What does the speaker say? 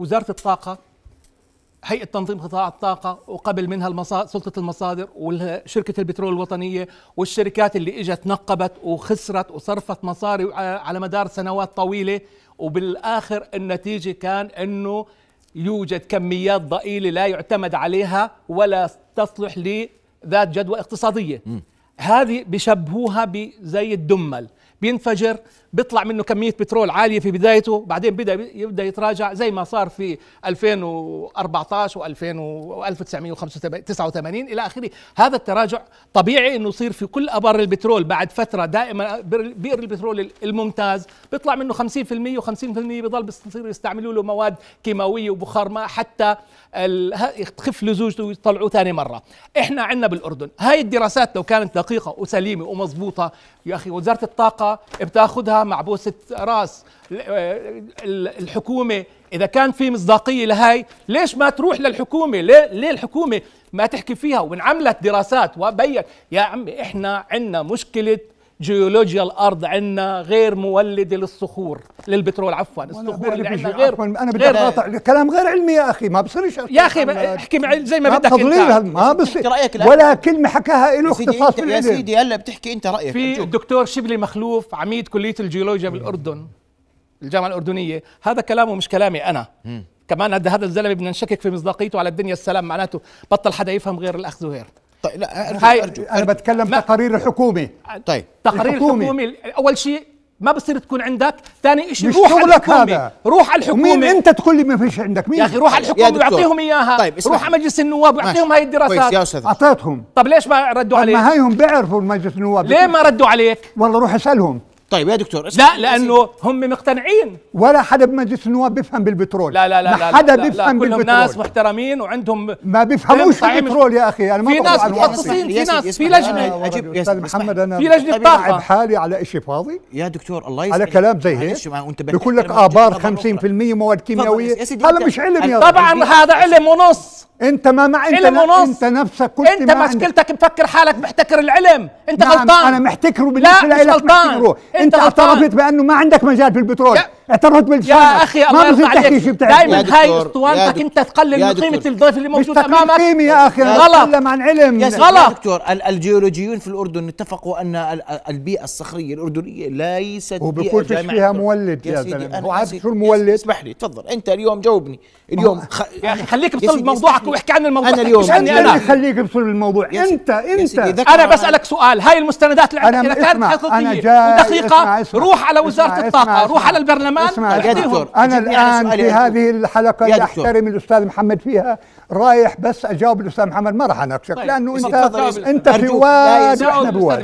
وزاره الطاقه هيئه تنظيم قطاع الطاقه وقبل منها المصادر سلطه المصادر وشركه البترول الوطنيه والشركات اللي اجت نقبت وخسرت وصرفت مصاري على مدار سنوات طويله وبالاخر النتيجه كان انه يوجد كميات ضئيله لا يعتمد عليها ولا تصلح لذات جدوى اقتصاديه م. هذه بشبهوها بزي الدمل بينفجر بيطلع منه كميه بترول عاليه في بدايته بعدين بدا يبدا يتراجع زي ما صار في 2014 و1989 الى اخره هذا التراجع طبيعي انه يصير في كل ابار البترول بعد فتره دائما بئر البترول الممتاز بيطلع منه 50% و50% بضل بيصير يستعملوا له مواد كيماويه وبخار ماء حتى تخف لزوجته ويطلعوه ثاني مره احنا عندنا بالاردن هاي الدراسات لو كانت دقيقه وسليمه ومضبوطه يا اخي وزاره الطاقه بتاخذها القضاء معبوسة راس الحكومة إذا كان في مصداقية لهاي ليش ما تروح للحكومة ليه, ليه الحكومة ما تحكي فيها وانعملت دراسات وبين يا عمي إحنا عندنا مشكلة جيولوجيا الارض عندنا غير مولده للصخور للبترول عفوا الصخور اللي عندنا غير انا بدي اقاطع كلام غير علمي يا اخي ما بصيرش يا اخي احكي معي زي ما بدك انت ما بصير رايك ولا كلمه حكاها له اختصاص يا سيدي هلا بتحكي انت رايك في الدكتور شبلي مخلوف عميد كليه الجيولوجيا بالاردن الجامعه الاردنيه هذا كلامه مش كلامي انا كمان هذا الزلمه بدنا نشكك في مصداقيته على الدنيا السلام معناته بطل حدا يفهم غير الاخ زهير طيب لا أرجو هاي أرجو انا أرجو بتكلم تقارير الحكومه طيب تقارير الحكومه اول شيء ما بصير تكون عندك ثاني شيء روح على الحكومة هذا. روح على الحكومة مين انت تقول لي ما فيش عندك مين يا اخي روح على طيب، الحكومة واعطيهم اياها طيب روح على مجلس النواب واعطيهم هاي الدراسات يا استاذ اعطيتهم طب ليش ما ردوا عليك ما هيهم بيعرفوا مجلس النواب ليه ما ردوا عليك والله روح اسالهم طيب يا دكتور لا لانه هم مقتنعين ولا حدا بمجلس النواب بيفهم بالبترول لا لا لا ما حدا بيفهم بالبترول كلهم ناس محترمين وعندهم ما بيفهموش بالبترول يا اخي انا ما في ناس متخصصين في ناس في لجنه اجيب يا استاذ محمد انا في لجنه طاقه حالي على شيء فاضي يا دكتور الله يسعدك على كلام زي هيك بقول لك ابار 50% مواد كيميائيه هذا مش علم يا طبعا هذا علم ونص انت ما مع انت علم ونص انت نفسك كنت انت مشكلتك مفكر حالك محتكر العلم انت نعم غلطان انا محتكره بالنسبه لا مش غلطان انت, انت اعترفت بانه ما عندك مجال في البترول اعتبرت بلد يا اخي ما بصير تحكي شيء دائما هاي اسطوانتك انت تقلل من قيمه الضيف اللي موجود امامك قيمه يا اخي غلط نتكلم عن علم يا غلط دكتور الجيولوجيون في الاردن اتفقوا ان البيئه الصخريه الاردنيه ليست وبكل فيها مولد يا زلمه وعارف شو المولد اسمح لي تفضل انت اليوم جاوبني اليوم خ... يا اخي خليك بصلب موضوعك واحكي عن الموضوع انا اليوم مش انا خليك بصلب الموضوع انت انت انا بسالك سؤال هاي المستندات اللي عندك انا جاي دقيقه روح على وزاره الطاقه روح على البرلمان اسمع يعني يا دكتور انا الان في هذه الحلقه اللي احترم الاستاذ محمد فيها رايح بس اجاوب الاستاذ محمد ما راح اناقشك طيب لانه انت انت في واد احنا بواد